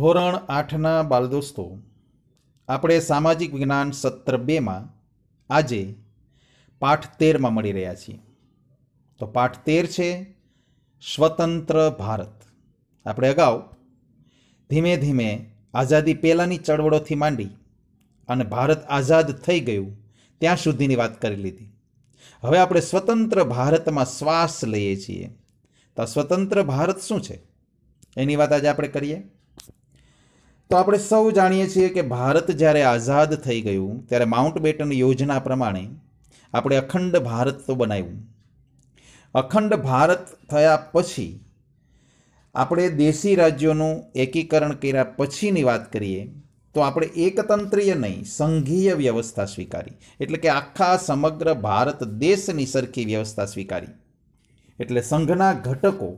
ધોરણ આઠના બાલદોસ્તો આપણે સામાજિક વિજ્ઞાન સત્ર બેમાં આજે પાઠ તેરમાં મળી રહ્યા છીએ તો પાઠ તેર છે સ્વતંત્ર ભારત આપણે અગાઉ ધીમે ધીમે આઝાદી પહેલાંની ચળવળોથી માંડી અને ભારત આઝાદ થઈ ગયું ત્યાં સુધીની વાત કરી લીધી હવે આપણે સ્વતંત્ર ભારતમાં શ્વાસ લઈએ છીએ તો સ્વતંત્ર ભારત શું છે એની વાત આજે આપણે કરીએ તો આપણે સૌ જાણીએ છીએ કે ભારત જ્યારે આઝાદ થઈ ગયું ત્યારે માઉન્ટ બેટન યોજના પ્રમાણે આપણે અખંડ ભારત તો બનાવ્યું અખંડ ભારત થયા પછી આપણે દેશી રાજ્યોનું એકીકરણ કર્યા પછીની વાત કરીએ તો આપણે એકતંત્રીય નહીં સંઘીય વ્યવસ્થા સ્વીકારી એટલે કે આખા સમગ્ર ભારત દેશની સરખી વ્યવસ્થા સ્વીકારી એટલે સંઘના ઘટકો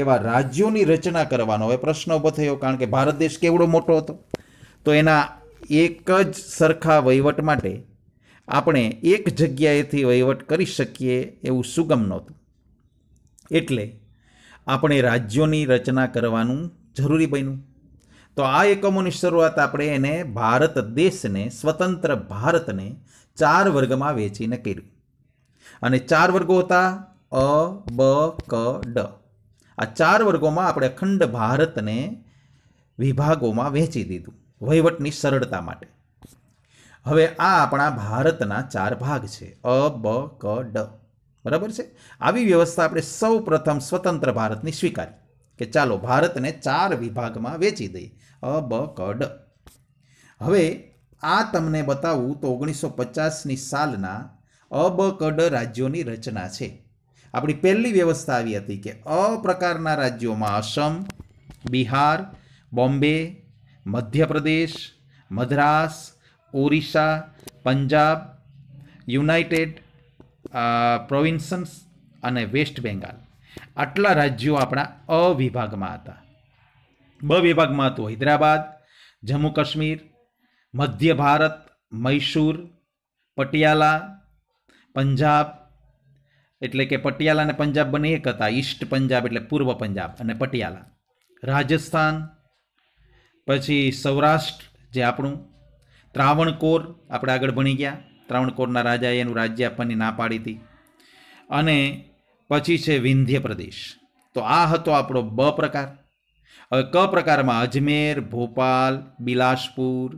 એવા રાજ્યોની રચના કરવાનો હવે પ્રશ્ન ઊભો થયો કારણ કે ભારત દેશ કેવડો મોટો હતો તો એના એક જ સરખા વહીવટ માટે આપણે એક જગ્યાએથી વહીવટ કરી શકીએ એવું સુગમ નહોતું એટલે આપણે રાજ્યોની રચના કરવાનું જરૂરી બન્યું તો આ એકમોની શરૂઆત આપણે એને ભારત દેશને સ્વતંત્ર ભારતને ચાર વર્ગમાં વેચીને કર્યું અને ચાર વર્ગો હતા અ બ ક ડ આ ચાર વર્ગોમાં આપણે અખંડ ભારતને વિભાગોમાં વહેંચી દીધું વહીવટની સરળતા માટે હવે આ આપણા ભારતના ચાર ભાગ છે અ બ ક ડ બરાબર છે આવી વ્યવસ્થા આપણે સૌ પ્રથમ સ્વતંત્ર ભારતની સ્વીકારી કે ચાલો ભારતને ચાર વિભાગમાં વેચી દઈએ અ બ ક ડ હવે આ તમને બતાવું તો ઓગણીસો પચાસની સાલના અબકડ રાજ્યોની રચના છે આપણી પહેલી વ્યવસ્થા આવી હતી કે અ પ્રકારના રાજ્યોમાં અસમ બિહાર બોમ્બે મધ્યપ્રદેશ મદ્રાસ ઓરિસ્સા પંજાબ યુનાઇટેડ પ્રોવિન્સન્સ અને વેસ્ટ બેંગાલ આટલા રાજ્યો આપણા અવિભાગમાં હતા બ વિભાગમાં હતું હૈદરાબાદ જમ્મુ કાશ્મીર મધ્ય ભારત મૈસૂર પટિયાલા પંજાબ એટલે કે પટિયાલા અને પંજાબ બંને એક હતા ઈસ્ટ પંજાબ એટલે પૂર્વ પંજાબ અને પટિયાલા રાજસ્થાન પછી સૌરાષ્ટ્ર જે આપણું ત્રાવણકોર આપણે આગળ ભણી ગયા ત્રાવણકોરના રાજાએ એનું રાજ્ય આપવાની ના પાડી હતી અને પછી છે વિંધ્ય પ્રદેશ તો આ હતો આપણો બ પ્રકાર હવે ક પ્રકારમાં અજમેર ભોપાલ બિલાસપુર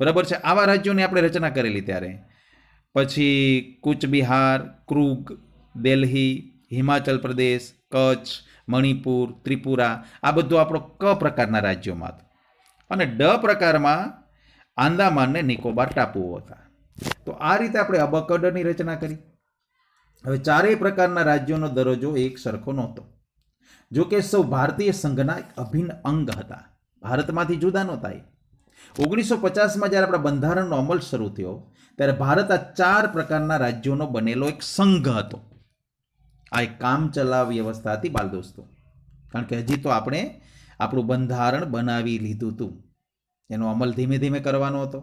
બરાબર છે આવા રાજ્યોની આપણે રચના કરેલી ત્યારે પછી કૂચબિહાર બિહાર ક્રુગ દિલ્હી હિમાચલ પ્રદેશ કચ્છ મણિપુર ત્રિપુરા આ બધું આપણો ક પ્રકારના રાજ્યોમાં હતું અને ડ પ્રકારમાં આંદામાનને નિકોબાર ટાપુઓ હતા તો આ રીતે આપણે અબકડની રચના કરી હવે ચારેય પ્રકારના રાજ્યોનો દરજ્જો એક સરખો નહોતો જોકે સૌ ભારતીય સંઘના એક અભિન્ન અંગ હતા ભારતમાંથી જુદા નહોતા એ ઓગણીસો પચાસમાં જ્યારે આપણા બંધારણનો અમલ શરૂ થયો ત્યારે ભારત આ ચાર પ્રકારના રાજ્યોનો બનેલો એક સંઘ હતો આ એક કામચલા વ્યવસ્થા હતી બાલ કારણ કે હજી તો આપણે આપણું બંધારણ બનાવી લીધું હતું એનો અમલ ધીમે ધીમે કરવાનો હતો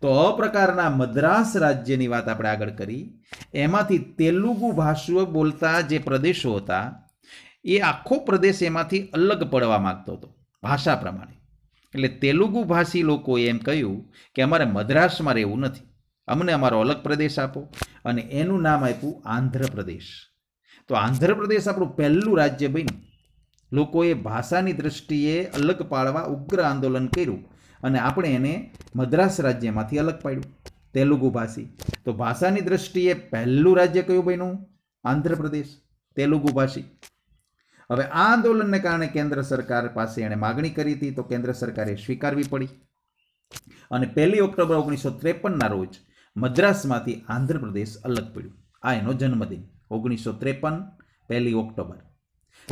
તો અપ્રકારના મદ્રાસ રાજ્યની વાત આપણે આગળ કરી એમાંથી તેલુગુ ભાષીઓ બોલતા જે પ્રદેશો હતા એ આખો પ્રદેશ એમાંથી અલગ પડવા માગતો હતો ભાષા પ્રમાણે એટલે તેલુગુ ભાષી લોકોએ એમ કહ્યું કે અમારે મદ્રાસમાં રહેવું નથી અમને અમારો અલગ પ્રદેશ આપો અને એનું નામ આપ્યું આંધ્રપ્રદેશ તો આંધ્રપ્રદેશ આપણું પહેલું રાજ્ય બન્યું લોકોએ ભાષાની દ્રષ્ટિએ અલગ પાડવા ઉગ્ર આંદોલન કર્યું અને આપણે એને મદ્રાસ રાજ્યમાંથી અલગ પાડ્યું તેલુગુ ભાષી તો ભાષાની દ્રષ્ટિએ પહેલું રાજ્ય કયું બન્યું આંધ્રપ્રદેશ તેલુગુ ભાષી હવે આ આંદોલનને કારણે કેન્દ્ર સરકાર પાસે એણે માગણી કરી હતી તો કેન્દ્ર સરકારે સ્વીકારવી પડી અને પહેલી ઓક્ટોબર ઓગણીસો ત્રેપનના રોજ મદ્રાસમાંથી આંધ્રપ્રદેશ અલગ પડ્યું આ એનો જન્મદિન ઓગણીસો ત્રેપન પહેલી ઓક્ટોબર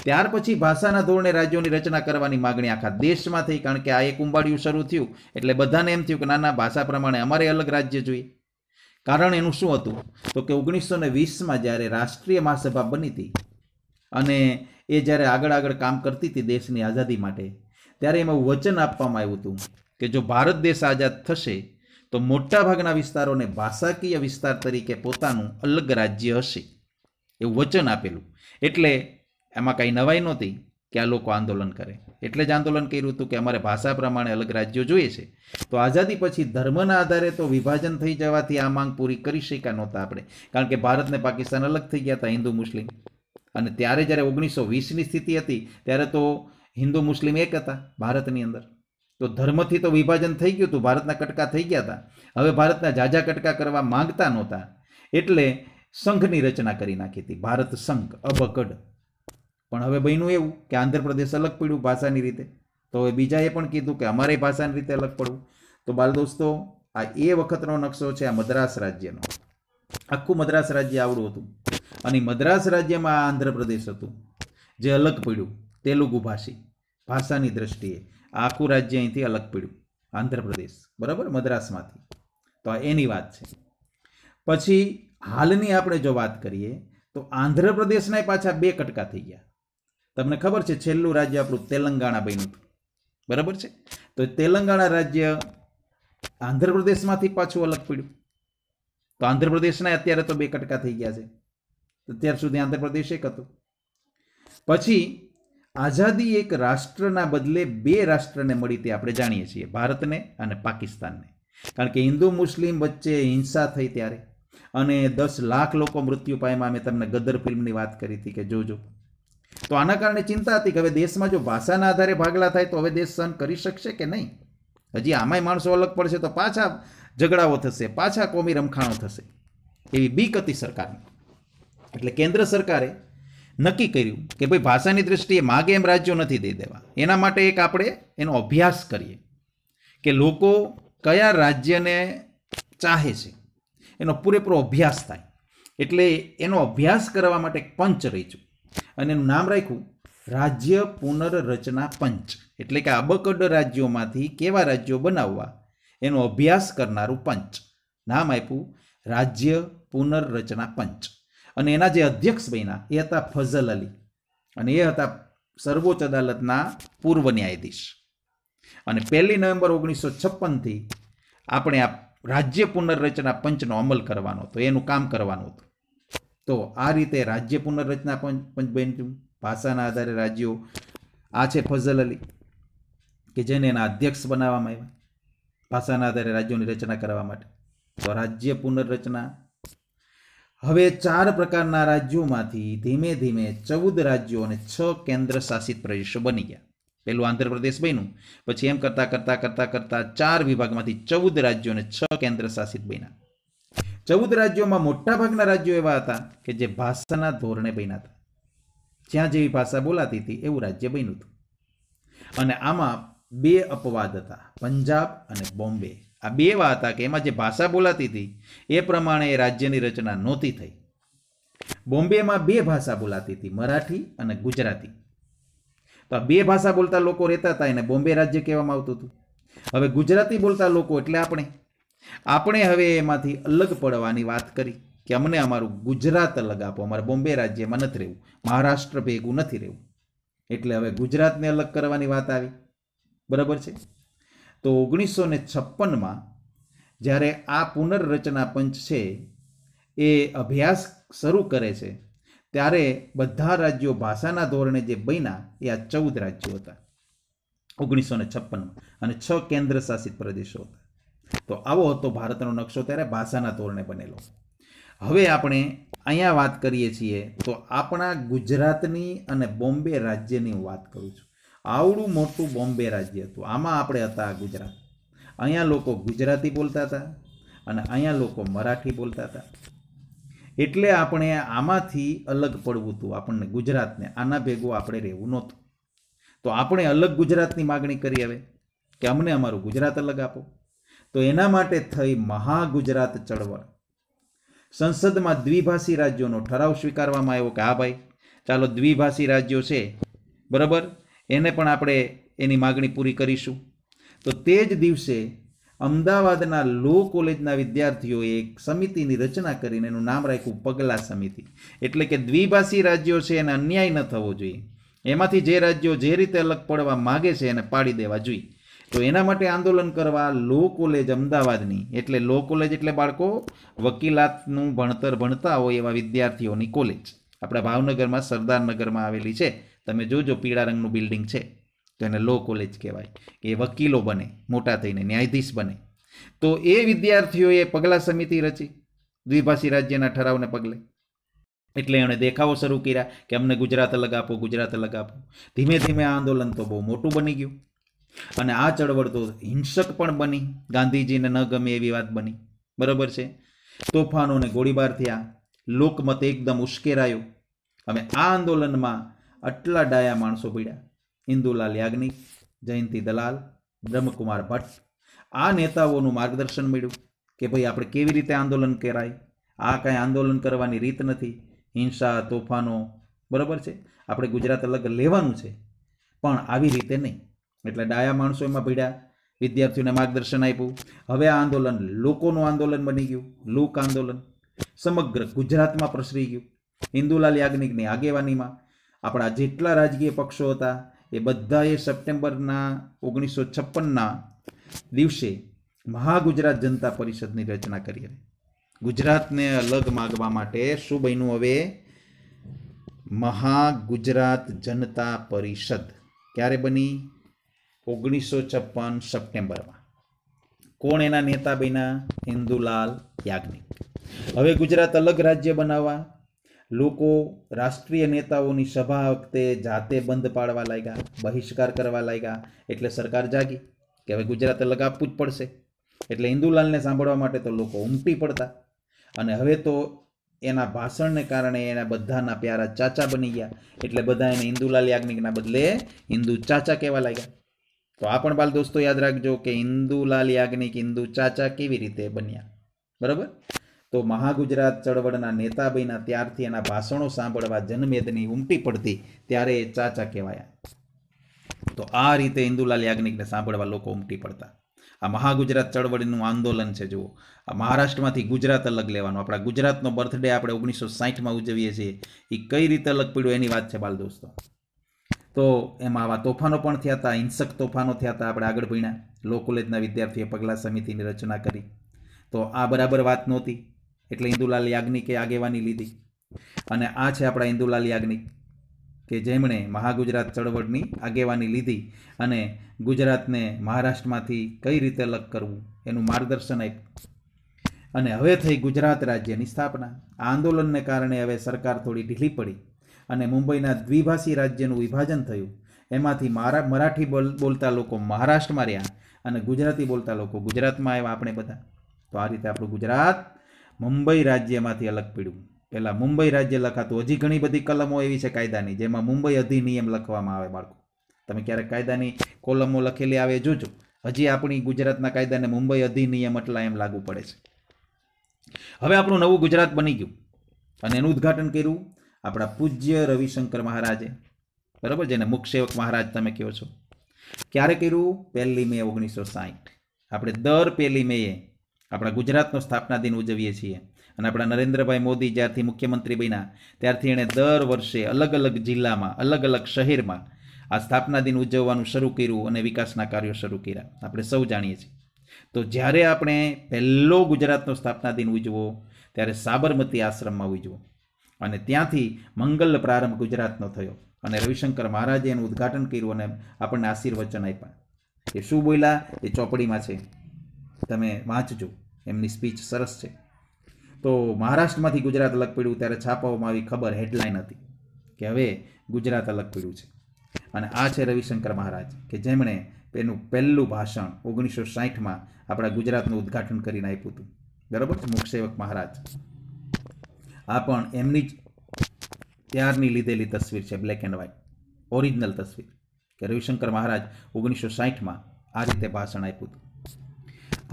ત્યાર પછી ભાષાના ધોરણે રાજ્યોની રચના કરવાની માગણી આખા દેશમાં થઈ કારણ કે આ એક ઉંબાડિયું શરૂ થયું એટલે બધાને એમ થયું કે નાના ભાષા પ્રમાણે અમારે અલગ રાજ્ય જોઈએ કારણ એનું શું હતું તો કે ઓગણીસો ને વીસમાં જ્યારે રાષ્ટ્રીય મહાસભા બની હતી અને એ જ્યારે આગળ આગળ કામ કરતી હતી દેશની આઝાદી માટે ત્યારે એમાં વચન આપવામાં આવ્યું હતું કે જો ભારત દેશ આઝાદ થશે તો મોટાભાગના વિસ્તારોને ભાષાકીય વિસ્તાર તરીકે પોતાનું અલગ રાજ્ય હશે એવું વચન આપેલું એટલે એમાં કાંઈ નવાઈ નહોતી કે આ લોકો આંદોલન કરે એટલે જ આંદોલન કર્યું હતું કે અમારે ભાષા પ્રમાણે અલગ રાજ્યો જોઈએ છે તો આઝાદી પછી ધર્મના આધારે તો વિભાજન થઈ જવાથી આ માંગ પૂરી કરી શક્યા નહોતા આપણે કારણ કે ભારતને પાકિસ્તાન અલગ થઈ ગયા હતા હિન્દુ મુસ્લિમ અને ત્યારે જ્યારે ઓગણીસો વીસની સ્થિતિ હતી ત્યારે તો હિન્દુ મુસ્લિમ એક હતા ભારતની અંદર તો ધર્મથી તો વિભાજન થઈ ગયું હતું ભારતના કટકા થઈ ગયા હતા હવે ભારતના ઝાઝા કટકા કરવા માંગતા નહોતા એટલે સંઘની રચના કરી નાખી હતી ભારત સંઘ અભકડ પણ હવે બન્યું એવું કે આંધ્રપ્રદેશ અલગ પડ્યું ભાષાની રીતે તો હવે બીજાએ પણ કીધું કે અમારે ભાષાની રીતે અલગ પડવું તો બાલ દોસ્તો આ એ વખતનો નકશો છે આ મદ્રાસ રાજ્યનો આખું મદ્રાસ રાજ્ય આવડું હતું અને મદ્રાસ રાજ્યમાં આ આંધ્રપ્રદેશ હતું જે અલગ પડ્યું તેલુગુ ભાષી ભાષાની દ્રષ્ટિએ આખું રાજ્ય અહીંથી અલગ પડ્યું આંધ્રપ્રદેશ બરાબર મદ્રાસમાંથી તો આ એની વાત છે પછી હાલની આપણે જો વાત કરીએ તો આંધ્રપ્રદેશના પાછા બે કટકા થઈ ગયા તમને ખબર છે છેલ્લું રાજ્ય આપણું તેલંગાણા બન્યું બરાબર છે તો તેલંગાણા રાજ્ય આંધ્રપ્રદેશમાંથી પાછું અલગ પડ્યું તો આંધ્રપ્રદેશના અત્યારે તો બે કટકા થઈ ગયા છે અત્યાર સુધી આંધ્રપ્રદેશ એક હતું પછી આઝાદી એક રાષ્ટ્રના બદલે બે રાષ્ટ્રને મળી તે આપણે જાણીએ છીએ ભારતને અને પાકિસ્તાનને કારણ કે હિન્દુ મુસ્લિમ વચ્ચે હિંસા થઈ ત્યારે અને દસ લાખ લોકો મૃત્યુ પાયમાં અમે તમને ગદર ફિલ્મની વાત કરી હતી કે જોજો તો આના કારણે ચિંતા હતી કે હવે દેશમાં જો ભાષાના આધારે ભાગલા થાય તો હવે દેશ સહન કરી શકશે કે નહીં હજી આમાંય માણસો અલગ પડશે તો પાછા ઝઘડાઓ થશે પાછા કોમી રમખાણો થશે એવી બીક હતી સરકારની એટલે કેન્દ્ર સરકારે નક્કી કર્યું કે ભાઈ ભાષાની દ્રષ્ટિએ માગે એમ રાજ્યો નથી દઈ દેવા એના માટે એક આપણે એનો અભ્યાસ કરીએ કે લોકો કયા રાજ્યને ચાહે છે એનો પૂરેપૂરો અભ્યાસ થાય એટલે એનો અભ્યાસ કરવા માટે એક પંચ રચ્યું અને એનું નામ રાખ્યું રાજ્ય પુનર્રચના પંચ એટલે કે અબકડ રાજ્યોમાંથી કેવા રાજ્યો બનાવવા એનો અભ્યાસ કરનારું પંચ નામ આપ્યું રાજ્ય પુનર્રચના પંચ અને એના જે અધ્યક્ષ બન્યા એ હતા ફઝલ અલી અને એ હતા સર્વોચ્ચ અદાલતના પૂર્વ ન્યાયાધીશ અને પહેલી નવેમ્બર ઓગણીસો છપ્પનથી આપણે આ રાજ્ય પુનર્રચના પંચનો અમલ કરવાનો હતો એનું કામ કરવાનું હતું તો આ રીતે રાજ્ય પુનર્રચના પંચ પંચ બન્યું ભાષાના આધારે રાજ્યો આ છે ફઝલ અલી કે જેને એના અધ્યક્ષ બનાવવામાં આવ્યા ભાષાના આધારે રાજ્યોની રચના કરવા માટે તો રાજ્ય પુનર્રચના હવે ચાર પ્રકારના રાજ્યોમાંથી ધીમે ધીમે ચૌદ રાજ્યો અને છ કેન્દ્ર શાસિત પ્રદેશો બની ગયા પહેલું આંધ્રપ્રદેશ બન્યું પછી એમ કરતાં કરતાં કરતાં કરતાં ચાર વિભાગમાંથી ચૌદ રાજ્યો અને છ કેન્દ્ર શાસિત બન્યા ચૌદ રાજ્યોમાં મોટાભાગના રાજ્યો એવા હતા કે જે ભાષાના ધોરણે બન્યા હતા જ્યાં જેવી ભાષા બોલાતી હતી એવું રાજ્ય બન્યું હતું અને આમાં બે અપવાદ હતા પંજાબ અને બોમ્બે આ બે એવા હતા કે એમાં જે ભાષા બોલાતી હતી એ પ્રમાણે એ રાજ્યની રચના નહોતી થઈ બોમ્બેમાં બે ભાષા બોલાતી હતી મરાઠી અને ગુજરાતી તો આ બે ભાષા બોલતા લોકો રહેતા હતા એને બોમ્બે રાજ્ય કહેવામાં આવતું હતું હવે ગુજરાતી બોલતા લોકો એટલે આપણે આપણે હવે એમાંથી અલગ પડવાની વાત કરી કે અમને અમારું ગુજરાત અલગ આપો અમારે બોમ્બે રાજ્યમાં નથી રહેવું મહારાષ્ટ્ર ભેગું નથી રહેવું એટલે હવે ગુજરાતને અલગ કરવાની વાત આવી બરાબર છે તો ઓગણીસો ને છપ્પનમાં જ્યારે આ પુનર્રચના પંચ છે એ અભ્યાસ શરૂ કરે છે ત્યારે બધા રાજ્યો ભાષાના ધોરણે જે બન્યા એ આ ચૌદ રાજ્યો હતા ઓગણીસો ને છપ્પનમાં અને છ કેન્દ્ર શાસિત પ્રદેશો હતા તો આવો હતો ભારતનો નકશો ત્યારે ભાષાના ધોરણે બનેલો હવે આપણે અહીંયા વાત કરીએ છીએ તો આપણા ગુજરાતની અને બોમ્બે રાજ્યની હું વાત કરું છું આવડું મોટું બોમ્બે રાજ્ય હતું આમાં આપણે હતા ગુજરાત અહીંયા લોકો ગુજરાતી બોલતા હતા અને અહીંયા લોકો મરાઠી બોલતા હતા એટલે આપણે આમાંથી અલગ પડવું હતું આપણને ગુજરાતને આના ભેગું આપણે રહેવું નહોતું તો આપણે અલગ ગુજરાતની માગણી કરી આવે કે અમને અમારું ગુજરાત અલગ આપો તો એના માટે થઈ મહાગુજરાત ચળવળ સંસદમાં દ્વિભાષી રાજ્યોનો ઠરાવ સ્વીકારવામાં આવ્યો કે હા ભાઈ ચાલો દ્વિભાષી રાજ્યો છે બરાબર એને પણ આપણે એની માગણી પૂરી કરીશું તો તે જ દિવસે અમદાવાદના લો કોલેજના વિદ્યાર્થીઓએ એક સમિતિની રચના કરીને એનું નામ રાખ્યું પગલા સમિતિ એટલે કે દ્વિભાષી રાજ્યો છે એને અન્યાય ન થવો જોઈએ એમાંથી જે રાજ્યો જે રીતે અલગ પડવા માગે છે એને પાડી દેવા જોઈએ તો એના માટે આંદોલન કરવા લો કોલેજ અમદાવાદની એટલે લો કોલેજ એટલે બાળકો વકીલાતનું ભણતર ભણતા હોય એવા વિદ્યાર્થીઓની કોલેજ આપણા ભાવનગરમાં સરદારનગરમાં આવેલી છે તમે જોજો પીળા રંગનું બિલ્ડિંગ છે તો એને લો કોલેજ કહેવાય એ વકીલો બને મોટા થઈને ન્યાયાધીશ બને તો એ વિદ્યાર્થીઓએ પગલા સમિતિ રચી દ્વિભાષી રાજ્યના ઠરાવને પગલે એટલે એણે દેખાવો શરૂ કર્યા કે અમને ગુજરાત અલગ આપો ગુજરાત અલગ આપો ધીમે ધીમે આ આંદોલન તો બહુ મોટું બની ગયું અને આ ચળવળ તો હિંસક પણ બની ગાંધીજીને ન ગમે એવી વાત બની બરાબર છે તોફાનોને ગોળીબાર થયા લોકમત એકદમ ઉશ્કેરાયો અમે આ આંદોલનમાં આટલા ડાયા માણસો પીડ્યા ઇન્દુલાલ યાજ્ઞિક જયંતિ દલાલ બ્રહ્મકુમાર ભટ્ટ આ નેતાઓનું માર્ગદર્શન મળ્યું કે ભાઈ આપણે કેવી રીતે આંદોલન કરાય આ કાંઈ આંદોલન કરવાની રીત નથી હિંસા તોફાનો બરાબર છે આપણે ગુજરાત અલગ લેવાનું છે પણ આવી રીતે નહીં એટલે ડાયા માણસો એમાં ભીડ્યા વિદ્યાર્થીઓને માર્ગદર્શન આપ્યું હવે આ આંદોલન લોકોનું આંદોલન બની ગયું લોક આંદોલન સમગ્ર ગુજરાતમાં પ્રસરી ગયું હિન્દુલાલ યાજ્ઞિકની આગેવાનીમાં આપણા જેટલા રાજકીય પક્ષો હતા એ બધાએ સપ્ટેમ્બરના ઓગણીસો છપ્પનના દિવસે મહાગુજરાત જનતા પરિષદની રચના કરી હતી ગુજરાતને અલગ માગવા માટે શું બન્યું હવે મહાગુજરાત જનતા પરિષદ ક્યારે બની ઓગણીસો છપ્પન સપ્ટેમ્બરમાં કોણ એના નેતા બન્યા હિન્દુલાલ યાજ્ઞિક હવે ગુજરાત અલગ રાજ્ય બનાવવા લોકો રાષ્ટ્રીય નેતાઓની સભા વખતે જાતે બંધ પાડવા લાગ્યા બહિષ્કાર કરવા લાગ્યા એટલે સરકાર જાગી કે હવે ગુજરાતે લગાવવું જ પડશે એટલે હિન્દુલાલને સાંભળવા માટે તો લોકો ઉમટી પડતા અને હવે તો એના ભાષણને કારણે એના બધાના પ્યારા ચાચા બની ગયા એટલે બધા એને હિન્દુલાલ યાજ્ઞિકના બદલે હિન્દુ ચાચા કહેવા લાગ્યા તો આ પણ બાલ દોસ્તો યાદ રાખજો કે હિન્દુલાલ યાજ્ઞિક હિન્દુ ચાચા કેવી રીતે બન્યા બરાબર તો મહાગુજરાત ચળવળના નેતાભાઈના ત્યારથી એના ભાષણો સાંભળવા જનમેદની ઉમટી પડતી ત્યારે એ ચાચા કહેવાયા તો આ રીતે ઇન્દુલાલ યાજ્ઞિકને સાંભળવા લોકો ઉમટી પડતા આ મહાગુજરાત ચળવળનું આંદોલન છે જુઓ આ મહારાષ્ટ્રમાંથી ગુજરાત અલગ લેવાનું આપણા ગુજરાતનો બર્થડે આપણે ઓગણીસો સાહીઠમાં ઉજવીએ છીએ એ કઈ રીતે અલગ પડ્યું એની વાત છે બાલ દોસ્તો તો એમાં આવા તોફાનો પણ થયા હતા હિંસક તોફાનો થયા હતા આપણે આગળ ભણ્યા લો કોલેજના વિદ્યાર્થીએ પગલાં સમિતિની રચના કરી તો આ બરાબર વાત નહોતી એટલે ઇન્દુલાલ યાજ્ઞિકે આગેવાની લીધી અને આ છે આપણા ઇન્દુલાલ યાજ્ઞિક કે જેમણે મહાગુજરાત ચળવળની આગેવાની લીધી અને ગુજરાતને મહારાષ્ટ્રમાંથી કઈ રીતે અલગ કરવું એનું માર્ગદર્શન આપ્યું અને હવે થઈ ગુજરાત રાજ્યની સ્થાપના આ આંદોલનને કારણે હવે સરકાર થોડી ઢીલી પડી અને મુંબઈના દ્વિભાષી રાજ્યનું વિભાજન થયું એમાંથી મારા મરાઠી બોલ બોલતા લોકો મહારાષ્ટ્રમાં રહ્યા અને ગુજરાતી બોલતા લોકો ગુજરાતમાં આવ્યા આપણે બધા તો આ રીતે આપણું ગુજરાત મુંબઈ રાજ્યમાંથી અલગ પીડ્યું પહેલાં મુંબઈ રાજ્ય લખાતું હજી ઘણી બધી કલમો એવી છે કાયદાની જેમાં મુંબઈ અધિનિયમ લખવામાં આવે બાળકો તમે ક્યારેક કાયદાની કોલમો લખેલી આવે જોજો હજી આપણી ગુજરાતના કાયદાને મુંબઈ અધિનિયમ એટલા એમ લાગુ પડે છે હવે આપણું નવું ગુજરાત બની ગયું અને એનું ઉદ્ઘાટન કર્યું આપણા પૂજ્ય રવિશંકર મહારાજે બરાબર જેને મુખસેવક મહારાજ તમે કહો છો ક્યારે કર્યું પહેલી મે ઓગણીસો સાહીઠ આપણે દર પહેલી મેએ આપણા ગુજરાતનો સ્થાપના દિન ઉજવીએ છીએ અને આપણા નરેન્દ્રભાઈ મોદી જ્યારથી મુખ્યમંત્રી બન્યા ત્યારથી એણે દર વર્ષે અલગ અલગ જિલ્લામાં અલગ અલગ શહેરમાં આ સ્થાપના દિન ઉજવવાનું શરૂ કર્યું અને વિકાસના કાર્યો શરૂ કર્યા આપણે સૌ જાણીએ છીએ તો જ્યારે આપણે પહેલો ગુજરાતનો સ્થાપના દિન ઉજવો ત્યારે સાબરમતી આશ્રમમાં ઉજવો અને ત્યાંથી મંગલ પ્રારંભ ગુજરાતનો થયો અને રવિશંકર મહારાજે એનું ઉદ્ઘાટન કર્યું અને આપણને આશીર્વચન આપ્યા એ શું બોલ્યા એ ચોપડીમાં છે તમે વાંચજો એમની સ્પીચ સરસ છે તો મહારાષ્ટ્રમાંથી ગુજરાત અલગ પડ્યું ત્યારે છાપાઓમાં આવી ખબર હેડલાઇન હતી કે હવે ગુજરાત અલગ પડ્યું છે અને આ છે રવિશંકર મહારાજ કે જેમણે તેનું પહેલું ભાષણ ઓગણીસો સાહીઠમાં આપણા ગુજરાતનું ઉદ્ઘાટન કરીને આપ્યું હતું બરાબર છે મુખસેવક મહારાજ આ પણ એમની જ ત્યારની લીધેલી તસવીર છે બ્લેક એન્ડ વ્હાઇટ ઓરિજિનલ તસવીર કે રવિશંકર મહારાજ ઓગણીસો સાહીઠમાં આ રીતે ભાષણ આપ્યું હતું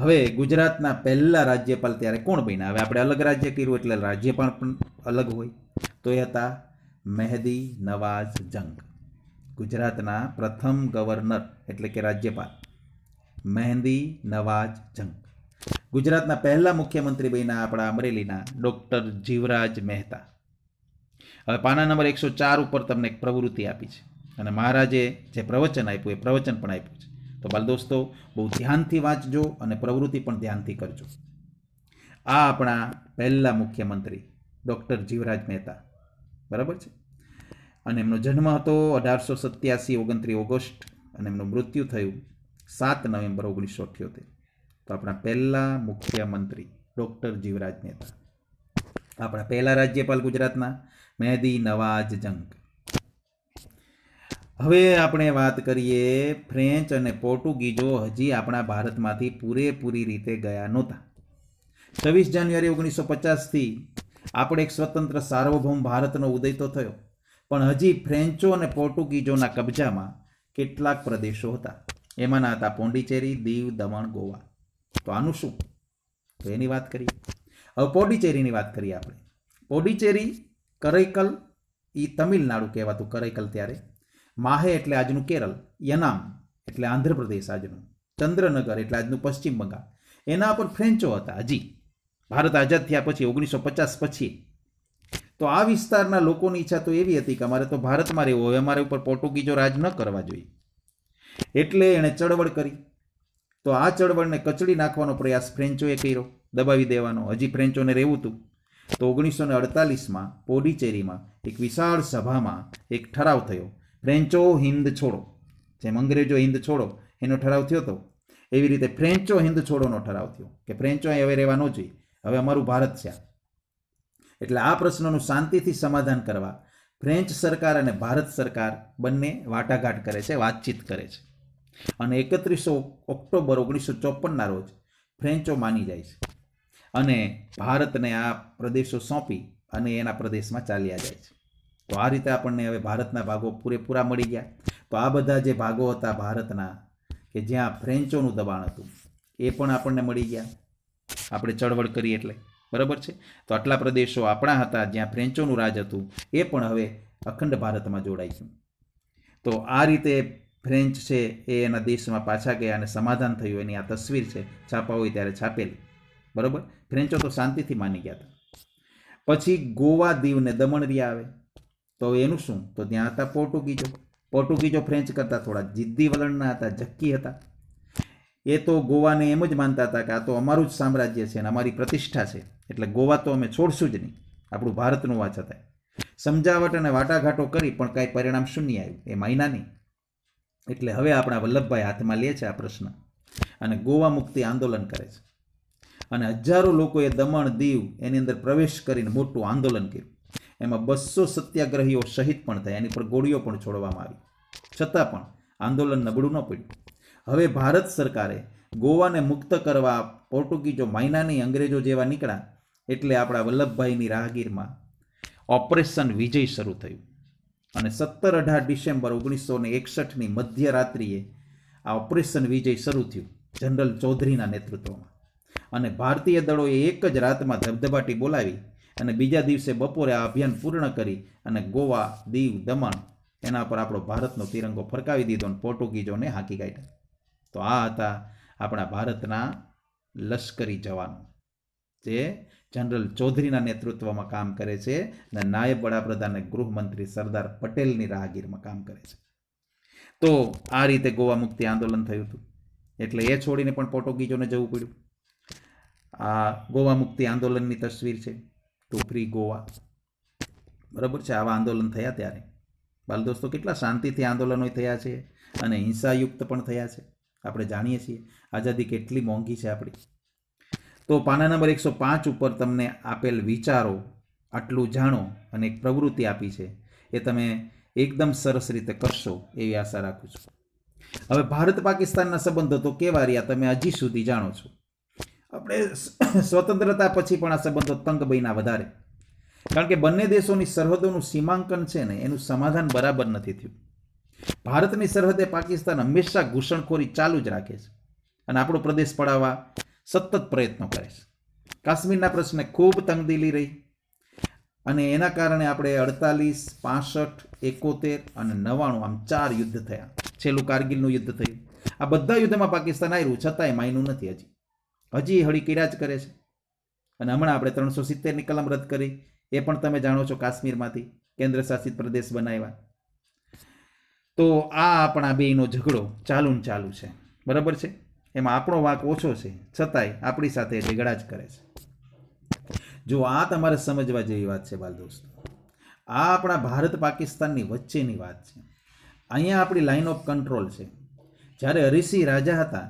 હવે ગુજરાતના પહેલા રાજ્યપાલ ત્યારે કોણ બન્યા હવે આપણે અલગ રાજ્ય કર્યું એટલે રાજ્યપાલ પણ અલગ હોય તો એ હતા મહેદી નવાઝ જંગ ગુજરાતના પ્રથમ ગવર્નર એટલે કે રાજ્યપાલ મહેંદી નવાઝ જંગ ગુજરાતના પહેલા મુખ્યમંત્રી બન્યા આપણા અમરેલીના ડૉક્ટર જીવરાજ મહેતા હવે પાના નંબર એકસો ચાર ઉપર તમને એક પ્રવૃત્તિ આપી છે અને મહારાજે જે પ્રવચન આપ્યું એ પ્રવચન પણ આપ્યું છે તો બાલ દોસ્તો બહુ ધ્યાનથી વાંચજો અને પ્રવૃત્તિ પણ ધ્યાનથી કરજો આ આપણા પહેલા મુખ્યમંત્રી ડૉક્ટર જીવરાજ મહેતા બરાબર છે અને એમનો જન્મ હતો અઢારસો સત્યાસી ઓગણત્રીસ ઓગસ્ટ અને એમનું મૃત્યુ થયું સાત નવેમ્બર ઓગણીસો અઠ્યોતેર તો આપણા પહેલા મુખ્યમંત્રી ડૉક્ટર જીવરાજ મહેતા આપણા પહેલા રાજ્યપાલ ગુજરાતના મહેદી નવાઝ જંગ હવે આપણે વાત કરીએ ફ્રેન્ચ અને પોર્ટુગીઝો હજી આપણા ભારતમાંથી પૂરેપૂરી રીતે ગયા નહોતા છવ્વીસ જાન્યુઆરી ઓગણીસો પચાસથી આપણે એક સ્વતંત્ર સાર્વભૌમ ભારતનો ઉદય તો થયો પણ હજી ફ્રેન્ચો અને પોર્ટુગીઝોના કબજામાં કેટલાક પ્રદેશો હતા એમાંના હતા પોંડિચેરી દીવ દમણ ગોવા તો આનું શું તો એની વાત કરીએ હવે પોડિચેરીની વાત કરીએ આપણે પોડિચેરી કરૈકલ એ તમિલનાડુ કહેવાતું કરૈકલ ત્યારે માહે એટલે આજનું કેરળ યનામ એટલે આંધ્રપ્રદેશ આજનું ચંદ્રનગર એટલે આજનું પશ્ચિમ બંગાળ એના પર ફ્રેન્ચો હતા હજી ભારત આઝાદ થયા પછી ઓગણીસો પચાસ પછી તો આ વિસ્તારના લોકોની ઈચ્છા તો એવી હતી કે અમારે તો ભારતમાં રહેવું હવે અમારે ઉપર પોર્ટુગીઝો રાજ ન કરવા જોઈએ એટલે એણે ચળવળ કરી તો આ ચળવળને કચડી નાખવાનો પ્રયાસ ફ્રેન્ચોએ કર્યો દબાવી દેવાનો હજી ફ્રેન્ચોને રહેવું હતું તો ઓગણીસો ને અડતાલીસમાં પોડિચેરીમાં એક વિશાળ સભામાં એક ઠરાવ થયો ફ્રેન્ચો હિન્દ છોડો જેમ અંગ્રેજો હિન્દ છોડો એનો ઠરાવ થયો હતો એવી રીતે ફ્રેન્ચો હિન્દ છોડોનો ઠરાવ થયો કે ફ્રેન્ચો હવે રહેવા ન જોઈએ હવે અમારું ભારત છે એટલે આ પ્રશ્નનું શાંતિથી સમાધાન કરવા ફ્રેન્ચ સરકાર અને ભારત સરકાર બંને વાટાઘાટ કરે છે વાતચીત કરે છે અને એકત્રીસો ઓક્ટોબર ઓગણીસો ચોપનના રોજ ફ્રેન્ચો માની જાય છે અને ભારતને આ પ્રદેશો સોંપી અને એના પ્રદેશમાં ચાલ્યા જાય છે તો આ રીતે આપણને હવે ભારતના ભાગો પૂરેપૂરા મળી ગયા તો આ બધા જે ભાગો હતા ભારતના કે જ્યાં ફ્રેન્ચોનું દબાણ હતું એ પણ આપણને મળી ગયા આપણે ચળવળ કરી એટલે બરાબર છે તો આટલા પ્રદેશો આપણા હતા જ્યાં ફ્રેન્ચોનું રાજ હતું એ પણ હવે અખંડ ભારતમાં જોડાય છે તો આ રીતે ફ્રેન્ચ છે એ એના દેશમાં પાછા ગયા અને સમાધાન થયું એની આ તસવીર છે છાપા હોય ત્યારે છાપેલી બરાબર ફ્રેન્ચો તો શાંતિથી માની ગયા હતા પછી ગોવા દીવને દમણ રહ્યા આવે તો હવે એનું શું તો ત્યાં હતા પોર્ટુગીઝો પોર્ટુગીઝો ફ્રેન્ચ કરતાં થોડા જિદ્દી વલણના હતા જક્કી હતા એ તો ગોવાને એમ જ માનતા હતા કે આ તો અમારું જ સામ્રાજ્ય છે અને અમારી પ્રતિષ્ઠા છે એટલે ગોવા તો અમે છોડશું જ નહીં આપણું ભારતનું આ છતાંય સમજાવટ અને વાટાઘાટો કરી પણ કાંઈ પરિણામ શૂન્ય આવ્યું એ મહિના નહીં એટલે હવે આપણા વલ્લભભાઈ હાથમાં લે છે આ પ્રશ્ન અને ગોવા મુક્તિ આંદોલન કરે છે અને હજારો લોકોએ દમણ દીવ એની અંદર પ્રવેશ કરીને મોટું આંદોલન કર્યું એમાં બસો સત્યાગ્રહીઓ શહીદ પણ થયા એની પર ગોળીઓ પણ છોડવામાં આવી છતાં પણ આંદોલન નબળું ન પડ્યું હવે ભારત સરકારે ગોવાને મુક્ત કરવા પોર્ટુગીઝો માયનાની અંગ્રેજો જેવા નીકળ્યા એટલે આપણા વલ્લભભાઈની રાહગીરમાં ઓપરેશન વિજય શરૂ થયું અને સત્તર અઢાર ડિસેમ્બર ઓગણીસો ને એકસઠની મધ્યરાત્રિએ આ ઓપરેશન વિજય શરૂ થયું જનરલ ચૌધરીના નેતૃત્વમાં અને ભારતીય દળોએ એક જ રાતમાં ધબધબાટી બોલાવી અને બીજા દિવસે બપોરે આ અભિયાન પૂર્ણ કરી અને ગોવા દીવ દમણ એના પર આપણો ભારતનો તિરંગો ફરકાવી દીધો અને પોર્ટુગીઝોને હાંકી કાઢ્યા તો આ હતા આપણા ભારતના લશ્કરી જવાનો જે જનરલ ચૌધરીના નેતૃત્વમાં કામ કરે છે અને નાયબ વડાપ્રધાન અને ગૃહમંત્રી સરદાર પટેલની રાહગીરમાં કામ કરે છે તો આ રીતે ગોવા મુક્તિ આંદોલન થયું હતું એટલે એ છોડીને પણ પોર્ટુગીઝોને જવું પડ્યું આ ગોવા મુક્તિ આંદોલનની તસવીર છે ટુ ફ્રી ગોવા બરાબર છે આવા આંદોલન થયા ત્યારે બાલ દોસ્તો કેટલા શાંતિથી આંદોલનો થયા છે અને હિંસાયુક્ત પણ થયા છે આપણે જાણીએ છીએ આઝાદી કેટલી મોંઘી છે આપણી તો પાના નંબર એકસો પાંચ ઉપર તમને આપેલ વિચારો આટલું જાણો અને એક પ્રવૃત્તિ આપી છે એ તમે એકદમ સરસ રીતે કરશો એવી આશા રાખું છું હવે ભારત પાકિસ્તાનના સંબંધો તો કેવા રહ્યા તમે હજી સુધી જાણો છો આપણે સ્વતંત્રતા પછી પણ આ સંબંધો તંગ બન્યા વધારે કારણ કે બંને દેશોની સરહદોનું સીમાંકન છે ને એનું સમાધાન બરાબર નથી થયું ભારતની સરહદે પાકિસ્તાન હંમેશા ઘૂસણખોરી ચાલુ જ રાખે છે અને આપણો પ્રદેશ પડાવવા સતત પ્રયત્નો કરે છે કાશ્મીરના પ્રશ્ને ખૂબ તંગદીલી રહી અને એના કારણે આપણે અડતાલીસ પાસઠ એકોતેર અને નવાણું આમ ચાર યુદ્ધ થયા છેલ્લું કારગિલનું યુદ્ધ થયું આ બધા યુદ્ધમાં પાકિસ્તાન આવ્યું છતાંય માયનું નથી હજી હજી હળી કિરાજ કરે છે અને હમણાં આપણે ત્રણસો સિત્તેરની કલમ રદ કરી એ પણ તમે જાણો છો કાશ્મીરમાંથી કેન્દ્ર શાસિત પ્રદેશ બનાવ્યા તો આ આપણા બેનો ઝઘડો ચાલુ ને ચાલુ છે બરાબર છે એમાં આપણો વાંક ઓછો છે છતાંય આપણી સાથે ઝઘડા જ કરે છે જો આ તમારે સમજવા જેવી વાત છે બાલ દોસ્તો આ આપણા ભારત પાકિસ્તાનની વચ્ચેની વાત છે અહીંયા આપણી લાઇન ઓફ કંટ્રોલ છે જ્યારે હરિસિંહ રાજા હતા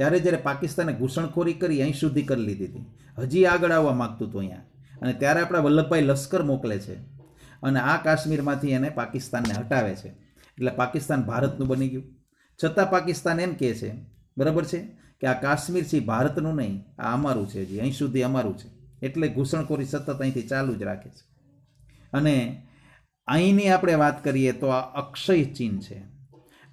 ત્યારે જ્યારે પાકિસ્તાને ઘૂસણખોરી કરી અહીં સુધી કરી લીધી હતી હજી આગળ આવવા માગતું હતું અહીંયા અને ત્યારે આપણા વલ્લભભાઈ લશ્કર મોકલે છે અને આ કાશ્મીરમાંથી એને પાકિસ્તાનને હટાવે છે એટલે પાકિસ્તાન ભારતનું બની ગયું છતાં પાકિસ્તાન એમ કહે છે બરાબર છે કે આ કાશ્મીર છે ભારતનું નહીં આ અમારું છે હજી અહીં સુધી અમારું છે એટલે ઘૂસણખોરી સતત અહીંથી ચાલુ જ રાખે છે અને અહીંની આપણે વાત કરીએ તો આ અક્ષય ચીન છે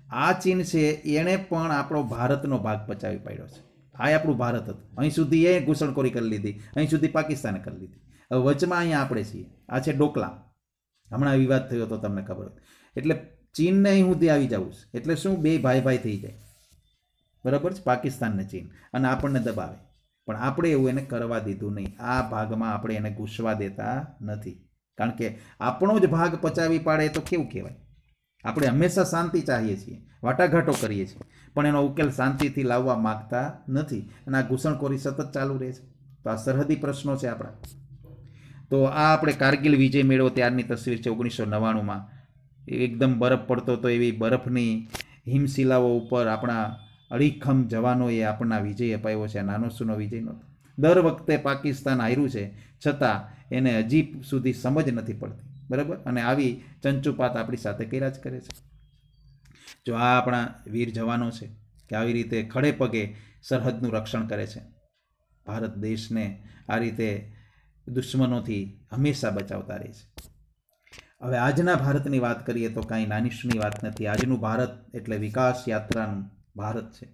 આ ચીન છે એણે પણ આપણો ભારતનો ભાગ પચાવી પાડ્યો છે આ આપણું ભારત હતું અહીં સુધી એ ઘૂસણખોરી કરી લીધી અહીં સુધી પાકિસ્તાને કરી લીધી હવે વચમાં અહીંયા આપણે છીએ આ છે ડોકલા હમણાં વિવાદ થયો હતો તમને ખબર એટલે ચીનને અહીં સુધી આવી જાઉં છું એટલે શું બે ભાઈ ભાઈ થઈ જાય બરાબર છે પાકિસ્તાનને ચીન અને આપણને દબાવે પણ આપણે એવું એને કરવા દીધું નહીં આ ભાગમાં આપણે એને ઘૂસવા દેતા નથી કારણ કે આપણો જ ભાગ પચાવી પાડે તો કેવું કહેવાય આપણે હંમેશા શાંતિ ચાહીએ છીએ વાટાઘાટો કરીએ છીએ પણ એનો ઉકેલ શાંતિથી લાવવા માગતા નથી અને આ ઘૂસણખોરી સતત ચાલુ રહે છે તો આ સરહદી પ્રશ્નો છે આપણા તો આ આપણે કારગિલ વિજય મેળવો ત્યારની તસવીર છે ઓગણીસો નવ્વાણુંમાં એકદમ બરફ પડતો તો એવી બરફની હિમશિલાઓ ઉપર આપણા અડીખમ જવાનોએ આપણા વિજય અપાયો છે નાનો સુનો વિજય નહોતો દર વખતે પાકિસ્તાન હાર્યું છે છતાં એને હજી સુધી સમજ નથી પડતી બરાબર અને આવી ચંચુપાત આપણી સાથે કર્યા કરે છે જો આ આપણા વીર જવાનો છે કે આવી રીતે ખડે પગે સરહદનું રક્ષણ કરે છે ભારત દેશને આ રીતે દુશ્મનોથી હંમેશા બચાવતા રહે છે હવે આજના ભારતની વાત કરીએ તો કાંઈ નાનીશની વાત નથી આજનું ભારત એટલે વિકાસ યાત્રાનું ભારત છે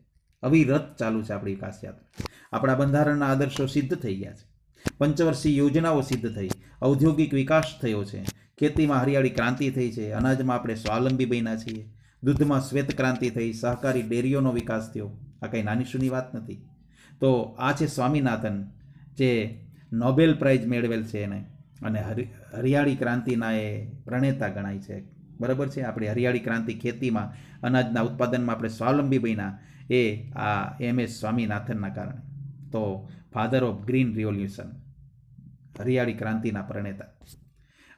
અવિરત ચાલુ છે આપણી વિકાસ યાત્રા આપણા બંધારણના આદર્શો સિદ્ધ થઈ ગયા છે પંચવર્ષીય યોજનાઓ સિદ્ધ થઈ ઔદ્યોગિક વિકાસ થયો છે ખેતીમાં હરિયાળી ક્રાંતિ થઈ છે અનાજમાં આપણે સ્વાવલંબી બન્યા છીએ દૂધમાં શ્વેત ક્રાંતિ થઈ સહકારી ડેરીઓનો વિકાસ થયો આ કંઈ નાની સૂની વાત નથી તો આ છે સ્વામિનાથન જે નોબેલ પ્રાઇઝ મેળવેલ છે એને અને હરિ હરિયાળી ક્રાંતિના એ પ્રણેતા ગણાય છે બરાબર છે આપણી હરિયાળી ક્રાંતિ ખેતીમાં અનાજના ઉત્પાદનમાં આપણે સ્વાવલંબી બન્યા એ આ એમ એસ સ્વામિનાથનના કારણે તો ફાધર ઓફ ગ્રીન રિવોલ્યુશન હરિયાળી ક્રાંતિના પ્રણેતા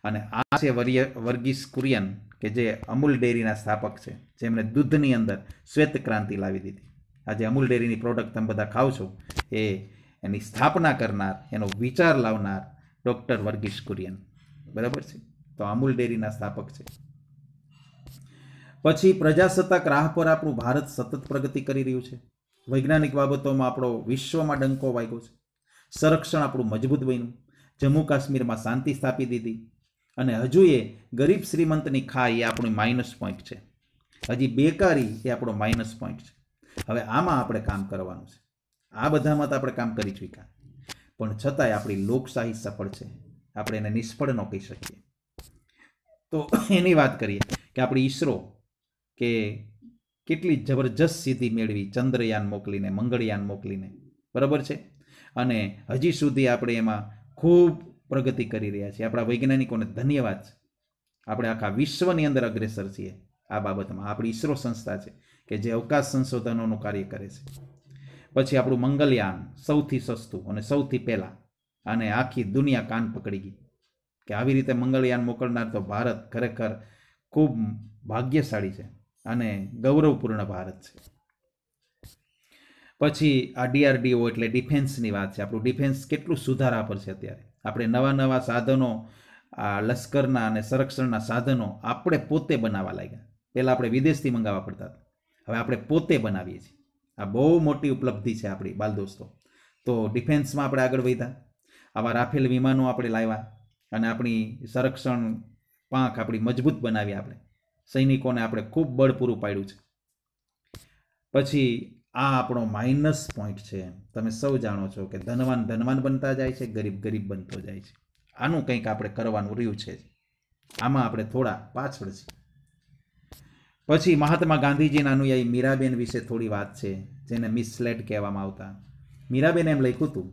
અને આ છે વર્ય વર્ગીસ કુરિયન કે જે અમૂલ ડેરીના સ્થાપક છે જેમણે દૂધની અંદર શ્વેત ક્રાંતિ લાવી દીધી આજે અમૂલ ડેરીની પ્રોડક્ટ તમે બધા ખાવ છો એ એની સ્થાપના કરનાર એનો વિચાર લાવનાર ડૉક્ટર વર્ગીસ કુરિયન બરાબર છે તો અમૂલ ડેરીના સ્થાપક છે પછી પ્રજાસત્તાક રાહ પર આપણું ભારત સતત પ્રગતિ કરી રહ્યું છે વૈજ્ઞાનિક બાબતોમાં આપણો વિશ્વમાં ડંકો વાગ્યો છે સંરક્ષણ આપણું મજબૂત બન્યું જમ્મુ કાશ્મીરમાં શાંતિ સ્થાપી દીધી અને હજુ એ ગરીબ શ્રીમંતની ખાઈ એ આપણું માઇનસ પોઈન્ટ છે હજી બેકારી એ આપણો માઇનસ પોઈન્ટ છે હવે આમાં આપણે કામ કરવાનું છે આ બધામાં તો આપણે કામ કરી ચૂક્યા પણ છતાંય આપણી લોકશાહી સફળ છે આપણે એને નિષ્ફળ ન કહી શકીએ તો એની વાત કરીએ કે આપણી ઈસરો કે કેટલી જબરજસ્ત સિદ્ધિ મેળવી ચંદ્રયાન મોકલીને મંગળયાન મોકલીને બરાબર છે અને હજી સુધી આપણે એમાં ખૂબ પ્રગતિ કરી રહ્યા છીએ આપણા વૈજ્ઞાનિકોને ધન્યવાદ છે આપણે આખા વિશ્વની અંદર અગ્રેસર છીએ આ બાબતમાં આપણી ઈસરો સંસ્થા છે કે જે અવકાશ સંશોધનોનું કાર્ય કરે છે પછી આપણું મંગલયાન સૌથી સસ્તું અને સૌથી પહેલાં અને આખી દુનિયા કાન પકડી ગઈ કે આવી રીતે મંગલયાન મોકલનાર તો ભારત ખરેખર ખૂબ ભાગ્યશાળી છે અને ગૌરવપૂર્ણ ભારત છે પછી આ ડીઆરડીઓ એટલે ડિફેન્સની વાત છે આપણું ડિફેન્સ કેટલું સુધારા પર છે અત્યારે આપણે નવા નવા સાધનો આ લશ્કરના અને સંરક્ષણના સાધનો આપણે પોતે બનાવવા લાગ્યા પહેલાં આપણે વિદેશથી મંગાવવા પડતા હતા હવે આપણે પોતે બનાવીએ છીએ આ બહુ મોટી ઉપલબ્ધિ છે આપણી બાલ દોસ્તો તો ડિફેન્સમાં આપણે આગળ વધ્યા આવા રાફેલ વિમાનો આપણે લાવ્યા અને આપણી સંરક્ષણ પાંખ આપણી મજબૂત બનાવી આપણે સૈનિકોને આપણે ખૂબ બળ પૂરું પાડ્યું છે પછી આ આપણો માઇનસ પોઈન્ટ છે તમે સૌ જાણો છો કે ધનવાન ધનવાન બનતા જાય છે ગરીબ ગરીબ બનતો જાય છે આનું કંઈક આપણે કરવાનું રહ્યું છે આમાં આપણે થોડા પાછળ છીએ પછી મહાત્મા ગાંધીજીના અનુયાયી મીરાબેન વિશે થોડી વાત છે જેને મિસલેટ કહેવામાં આવતા મીરાબેન એમ લખ્યું હતું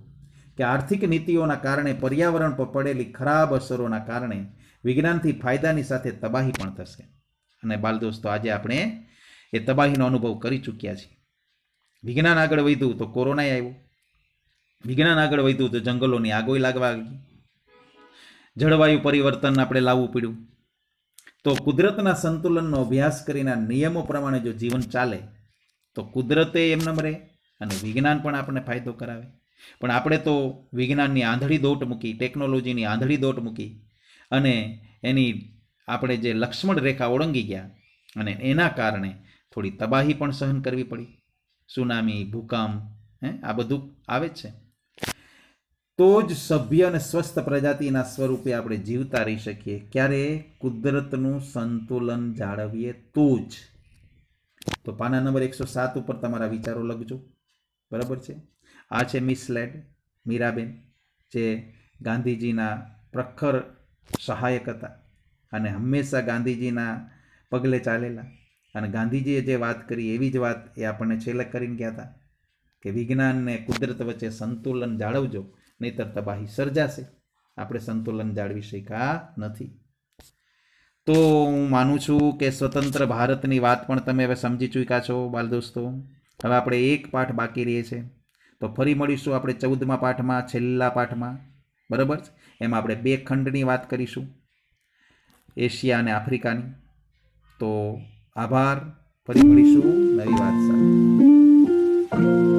કે આર્થિક નીતિઓના કારણે પર્યાવરણ પર પડેલી ખરાબ અસરોના કારણે વિજ્ઞાનથી ફાયદાની સાથે તબાહી પણ થશે અને બાલ દોસ્તો આજે આપણે એ તબાહીનો અનુભવ કરી ચૂક્યા છીએ વિજ્ઞાન આગળ વધ્યું તો કોરોનાય આવ્યો વિજ્ઞાન આગળ વધ્યું તો જંગલોની આગોઈ લાગવા આવી જળવાયુ પરિવર્તન આપણે લાવવું પડ્યું તો કુદરતના સંતુલનનો અભ્યાસ કરીને નિયમો પ્રમાણે જો જીવન ચાલે તો કુદરતે એમને રહે અને વિજ્ઞાન પણ આપણને ફાયદો કરાવે પણ આપણે તો વિજ્ઞાનની આંધળી દોટ મૂકી ટેકનોલોજીની આંધળી દોટ મૂકી અને એની આપણે જે લક્ષ્મણ રેખા ઓળંગી ગયા અને એના કારણે થોડી તબાહી પણ સહન કરવી પડી સુનામી ભૂકંપ હે આ બધું આવે જ છે તો જ સભ્ય અને સ્વસ્થ પ્રજાતિના સ્વરૂપે આપણે જીવતા રહી શકીએ ક્યારે કુદરતનું સંતુલન જાળવીએ તો જ તો પાના નંબર એકસો સાત ઉપર તમારા વિચારો લખજો બરાબર છે આ છે મિસ લેડ મીરાબેન જે ગાંધીજીના પ્રખર સહાયક હતા અને હંમેશા ગાંધીજીના પગલે ચાલેલા અને ગાંધીજીએ જે વાત કરી એવી જ વાત એ આપણને છેલ્લે કરીને ગયા હતા કે વિજ્ઞાન ને કુદરત વચ્ચે સંતુલન જાળવજો નહીતર તબાહી સર્જાશે આપણે સંતુલન જાળવી શક્યા નથી તો હું માનું છું કે સ્વતંત્ર ભારતની વાત પણ તમે હવે સમજી ચૂક્યા છો બાલ દોસ્તો હવે આપણે એક પાઠ બાકી રહીએ છે તો ફરી મળીશું આપણે ચૌદમા પાઠમાં છેલ્લા પાઠમાં બરાબર છે એમાં આપણે બે ખંડની વાત કરીશું એશિયા અને આફ્રિકાની તો આભાર ફરી મળીશું નવી વાત સાથે